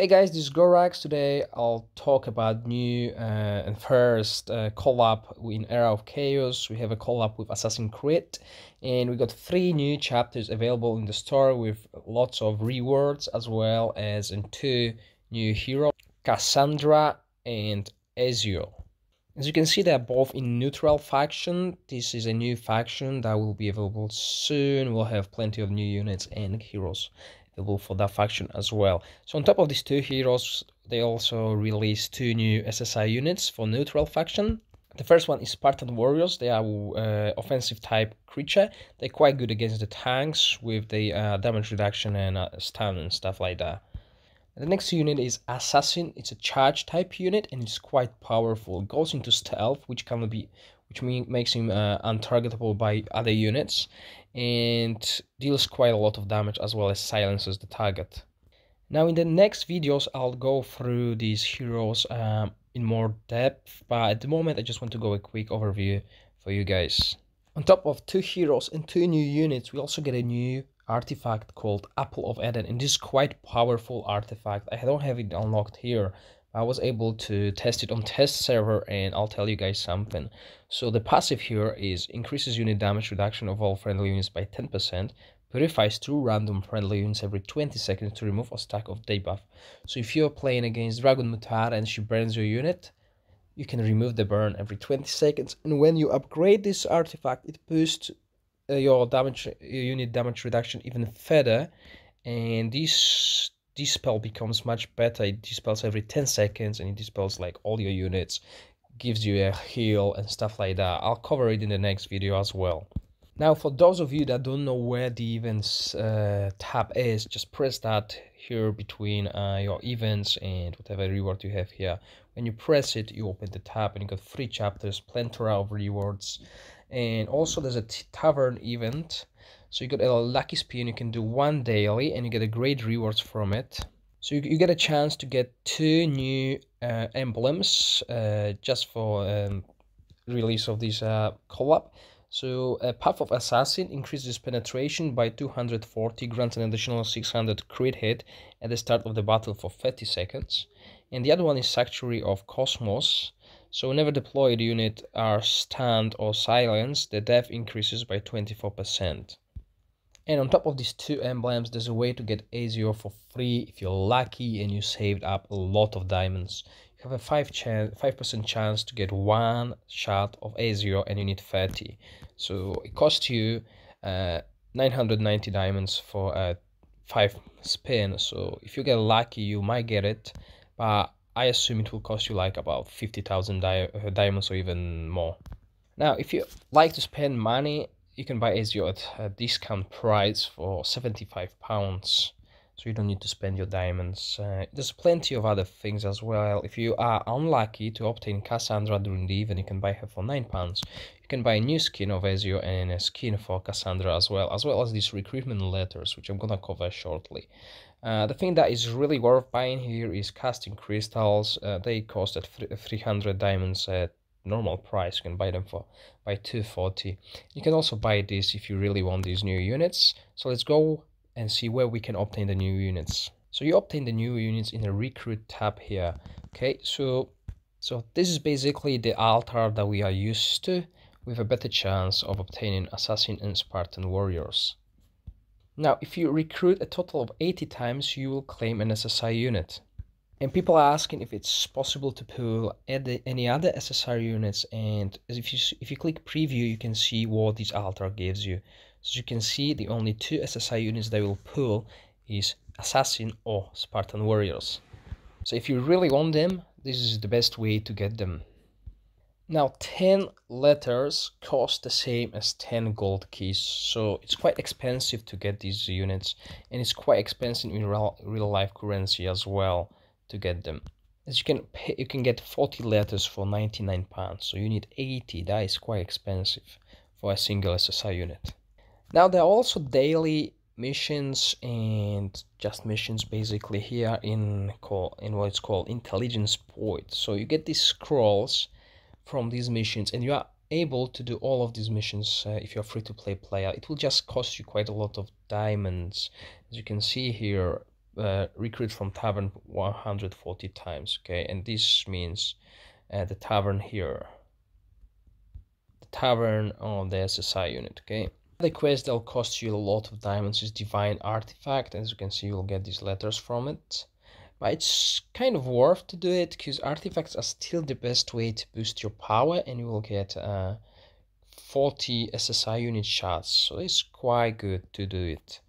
Hey guys, this is Gorax. Today I'll talk about new uh, and first uh, collab in Era of Chaos. We have a collab with Assassin's Creed and we got three new chapters available in the store with lots of rewards as well as in two new heroes, Cassandra and Ezio. As you can see, they're both in neutral faction. This is a new faction that will be available soon. We'll have plenty of new units and heroes available for that faction as well. So on top of these two heroes, they also released two new SSI units for neutral faction. The first one is Spartan Warriors. They are uh, offensive type creature. They're quite good against the tanks with the uh, damage reduction and uh, stun and stuff like that. The next unit is Assassin. It's a charge type unit and it's quite powerful. It goes into stealth, which can be which makes him uh, untargetable by other units and deals quite a lot of damage as well as silences the target. Now in the next videos I'll go through these heroes um, in more depth but at the moment I just want to go a quick overview for you guys. On top of two heroes and two new units we also get a new artifact called Apple of Eden and this is quite powerful artifact. I don't have it unlocked here I was able to test it on test server and I'll tell you guys something. So the passive here is increases unit damage reduction of all friendly units by 10%, purifies two random friendly units every 20 seconds to remove a stack of debuff. So if you're playing against Dragon Mutara and she burns your unit, you can remove the burn every 20 seconds and when you upgrade this artifact it boosts uh, your damage your unit damage reduction even further and this dispel becomes much better. It dispels every 10 seconds and it dispels like all your units, gives you a heal and stuff like that. I'll cover it in the next video as well. Now, for those of you that don't know where the events uh, tab is, just press that here between uh, your events and whatever reward you have here. When you press it, you open the tab and you got three chapters, plethora of rewards. And also there's a tavern event so you got a lucky spin you can do one daily and you get a great rewards from it so you, you get a chance to get two new uh, emblems uh, just for um, release of this uh, collab so a uh, Path of Assassin increases penetration by 240, grants an additional 600 crit hit at the start of the battle for 30 seconds. And the other one is Sanctuary of Cosmos. So whenever deployed unit are stunned or silenced, the death increases by 24%. And on top of these two emblems, there's a way to get Azure for free if you're lucky and you saved up a lot of diamonds. You have a 5 chance, 5% chance to get one shot of Azure and you need 30. So it costs you uh, 990 diamonds for a uh, 5 spin. So if you get lucky, you might get it. But I assume it will cost you like about 50,000 di uh, diamonds or even more. Now, if you like to spend money you can buy Ezio at a discount price for 75 pounds so you don't need to spend your diamonds. Uh, there's plenty of other things as well. If you are unlucky to obtain Cassandra during the event, you can buy her for £9. You can buy a new skin of Ezio and a skin for Cassandra as well, as well as these recruitment letters, which I'm gonna cover shortly. Uh, the thing that is really worth buying here is casting crystals. Uh, they cost at 300 diamonds at normal price you can buy them for by 240 you can also buy this if you really want these new units so let's go and see where we can obtain the new units so you obtain the new units in the recruit tab here okay so so this is basically the altar that we are used to with a better chance of obtaining assassin and spartan warriors now if you recruit a total of 80 times you will claim an ssi unit and people are asking if it's possible to pull any other SSR units and if you, if you click preview you can see what this altar gives you. So as you can see the only two SSI units they will pull is Assassin or Spartan Warriors. So if you really want them, this is the best way to get them. Now 10 letters cost the same as 10 gold keys, so it's quite expensive to get these units and it's quite expensive in real, real life currency as well to get them as you can pay, you can get 40 letters for 99 pounds so you need 80 that is quite expensive for a single SSI unit now there are also daily missions and just missions basically here in call in what it's called intelligence point so you get these scrolls from these missions and you are able to do all of these missions uh, if you're free to play player it will just cost you quite a lot of diamonds as you can see here uh, recruit from tavern 140 times okay and this means uh, the tavern here the tavern on the SSI unit okay the quest that'll cost you a lot of diamonds is divine artifact as you can see you'll get these letters from it but it's kind of worth to do it because artifacts are still the best way to boost your power and you will get uh, 40 SSI unit shots so it's quite good to do it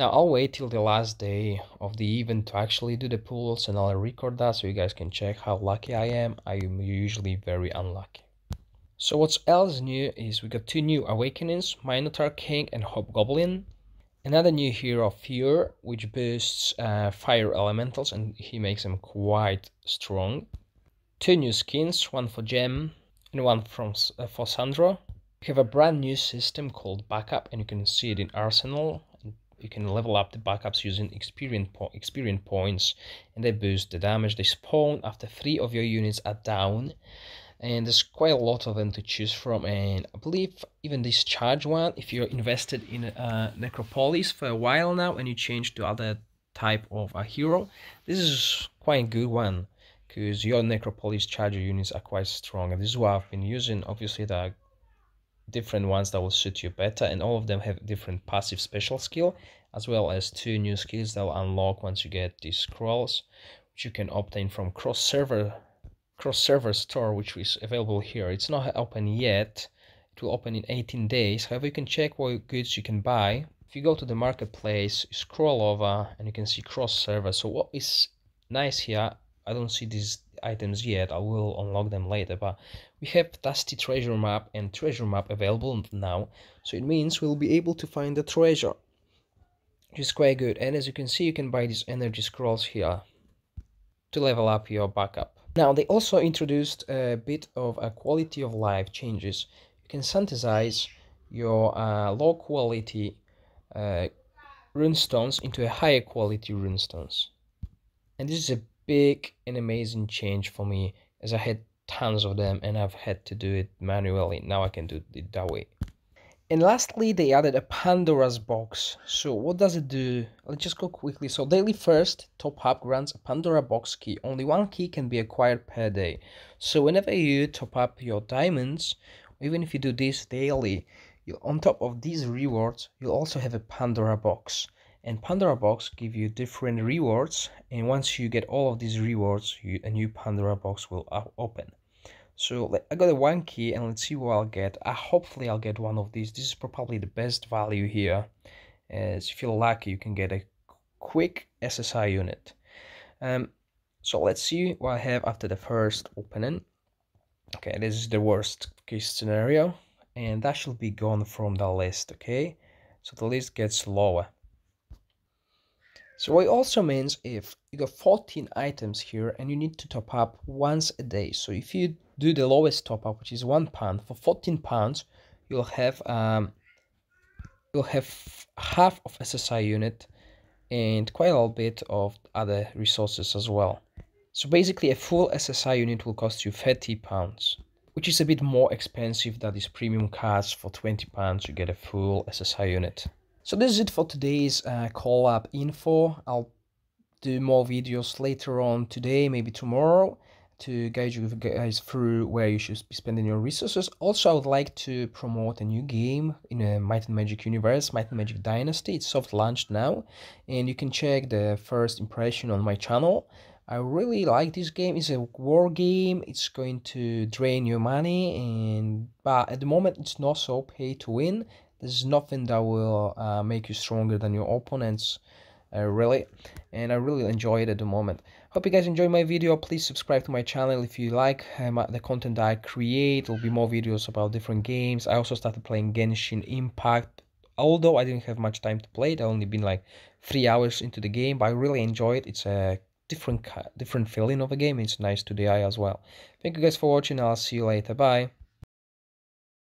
now I'll wait till the last day of the event to actually do the pulls and I'll record that so you guys can check how lucky I am. I am usually very unlucky. So what's else new is we got two new awakenings, Minotaur King and Hobgoblin. Another new hero Fear, which boosts uh, fire elementals and he makes them quite strong. Two new skins, one for Gem and one from, uh, for Sandro. We have a brand new system called Backup and you can see it in Arsenal you can level up the backups using experience, po experience points and they boost the damage they spawn after three of your units are down and there's quite a lot of them to choose from and i believe even this charge one if you're invested in uh, necropolis for a while now and you change to other type of a hero this is quite a good one because your necropolis charger units are quite strong and this is what i've been using obviously the different ones that will suit you better and all of them have different passive special skill as well as two new skills that will unlock once you get these scrolls which you can obtain from cross server cross server store which is available here it's not open yet it will open in 18 days however you can check what goods you can buy if you go to the marketplace scroll over and you can see cross server so what is nice here I don't see these items yet, I will unlock them later, but we have Dusty Treasure Map and Treasure Map available now, so it means we'll be able to find the treasure, which is quite good, and as you can see you can buy these energy scrolls here to level up your backup. Now they also introduced a bit of a quality of life changes, you can synthesize your uh, low quality uh, runestones into a higher quality runestones. And this is a big and amazing change for me as I had tons of them and I've had to do it manually. Now I can do it that way. And lastly, they added a Pandora's box. So what does it do? Let's just go quickly. So daily first, top up grants a Pandora box key. Only one key can be acquired per day. So whenever you top up your diamonds, even if you do this daily, you, on top of these rewards, you'll also have a Pandora box and Pandora box give you different rewards and once you get all of these rewards you, a new Pandora box will open so I got a one key and let's see what I'll get I uh, hopefully I'll get one of these this is probably the best value here as if you're lucky you can get a quick SSI unit um, so let's see what I have after the first opening okay this is the worst case scenario and that should be gone from the list okay so the list gets lower so it also means if you got 14 items here and you need to top up once a day. So if you do the lowest top up, which is one pound, for 14 pounds, you'll have um, you'll have half of SSI unit and quite a little bit of other resources as well. So basically a full SSI unit will cost you 30 pounds, which is a bit more expensive than these premium cards for 20 pounds you get a full SSI unit. So this is it for today's uh, up info. I'll do more videos later on today, maybe tomorrow, to guide you guys through where you should be spending your resources. Also, I would like to promote a new game in a uh, Might and Magic universe, Might and Magic Dynasty. It's soft launched now, and you can check the first impression on my channel. I really like this game. It's a war game. It's going to drain your money, and but at the moment it's not so pay to win. This is nothing that will uh, make you stronger than your opponents, uh, really. And I really enjoy it at the moment. Hope you guys enjoy my video. Please subscribe to my channel if you like um, uh, the content that I create. There'll be more videos about different games. I also started playing Genshin Impact although I didn't have much time to play it, I only been like three hours into the game, but I really enjoy it. It's a different different feeling of a game. It's nice to the eye as well. Thank you guys for watching. I'll see you later. Bye.